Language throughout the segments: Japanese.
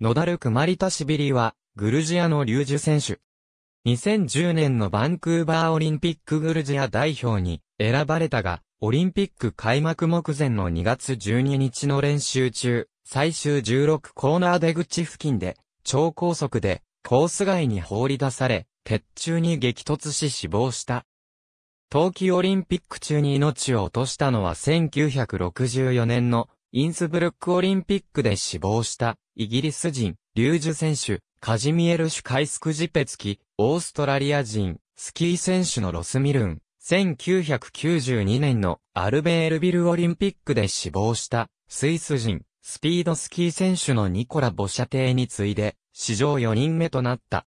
ノダル・クマリタシビリは、グルジアのリュージュ選手。2010年のバンクーバーオリンピックグルジア代表に選ばれたが、オリンピック開幕目前の2月12日の練習中、最終16コーナー出口付近で、超高速でコース外に放り出され、鉄柱に激突し死亡した。冬季オリンピック中に命を落としたのは1964年のインスブルックオリンピックで死亡したイギリス人、リュージュ選手、カジミエル・シュカイスクジペツキ、オーストラリア人、スキー選手のロスミルン、1992年のアルベールビルオリンピックで死亡したスイス人、スピードスキー選手のニコラ・ボシャテーに次いで史上4人目となった。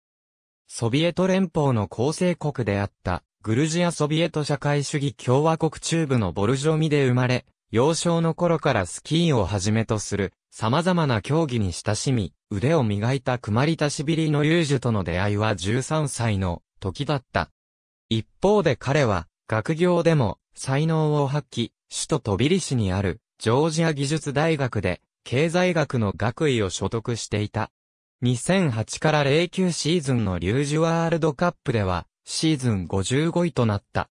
ソビエト連邦の構成国であったグルジアソビエト社会主義共和国中部のボルジョミで生まれ、幼少の頃からスキーをはじめとする様々な競技に親しみ、腕を磨いたクマリタシビリのリュージュとの出会いは13歳の時だった。一方で彼は学業でも才能を発揮、首都トビリシにあるジョージア技術大学で経済学の学位を所得していた。2008から09シーズンのリュージュワールドカップではシーズン55位となった。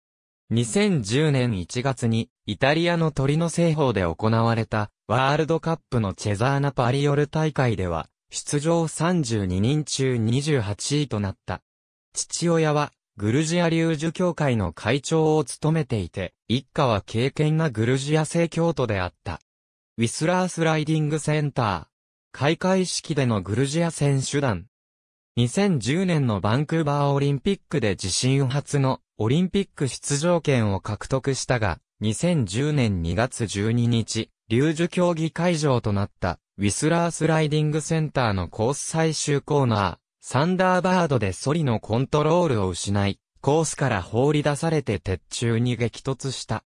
2010年1月にイタリアの鳥の製法で行われた、ワールドカップのチェザーナパリオル大会では、出場32人中28位となった。父親は、グルジア流樹教会の会長を務めていて、一家は敬虔なグルジア正教徒であった。ウィスラースライディングセンター。開会式でのグルジア選手団。2010年のバンクーバーオリンピックで自身初のオリンピック出場権を獲得したが、2010年2月12日、龍樹競技会場となった、ウィスラースライディングセンターのコース最終コーナー、サンダーバードでソリのコントロールを失い、コースから放り出されて鉄柱に激突した。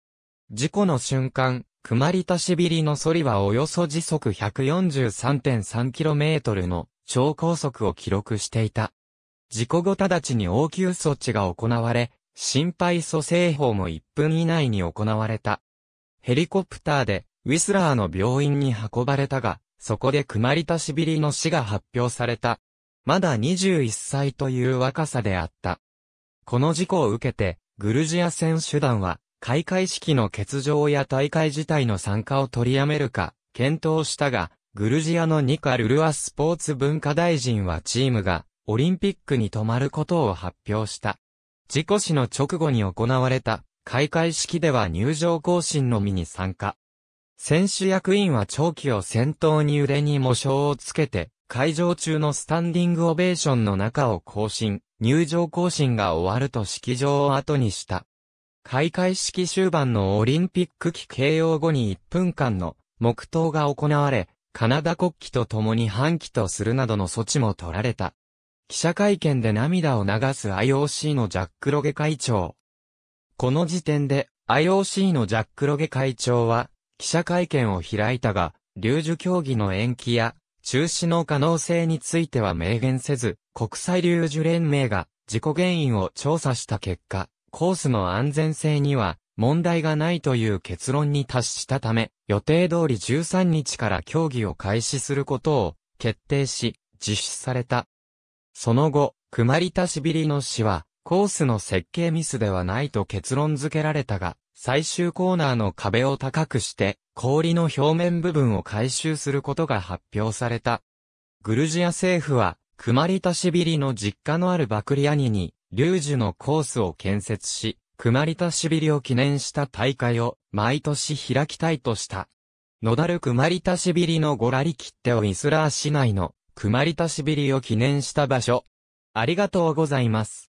事故の瞬間、クマリタシビリのソリはおよそ時速 143.3km の超高速を記録していた。事故後直ちに応急措置が行われ、心肺蘇生法も1分以内に行われた。ヘリコプターで、ウィスラーの病院に運ばれたが、そこでクマリタシビリの死が発表された。まだ21歳という若さであった。この事故を受けて、グルジア選手団は、開会式の欠場や大会自体の参加を取りやめるか、検討したが、グルジアのニカ・ルルアスポーツ文化大臣はチームが、オリンピックに泊まることを発表した。事故死の直後に行われた、開会式では入場行進のみに参加。選手役員は長期を先頭に腕に模章をつけて、会場中のスタンディングオベーションの中を更新、入場行進が終わると式場を後にした。開会式終盤のオリンピック期慶応後に1分間の黙祷が行われ、カナダ国旗と共に半旗とするなどの措置も取られた。記者会見で涙を流す IOC のジャック・ロゲ会長。この時点で IOC のジャック・ロゲ会長は記者会見を開いたが、流樹競技の延期や中止の可能性については明言せず、国際流樹連盟が事故原因を調査した結果、コースの安全性には問題がないという結論に達したため、予定通り13日から競技を開始することを決定し、実施された。その後、クマリタシビリの死は、コースの設計ミスではないと結論付けられたが、最終コーナーの壁を高くして、氷の表面部分を回収することが発表された。グルジア政府は、クマリタシビリの実家のあるバクリアニに、リュージュのコースを建設し、クマリタシビリを記念した大会を毎年開きたいとした。ノダル・クマリタシビリのゴラリキってをイスラー市内のクマリタシビリを記念した場所。ありがとうございます。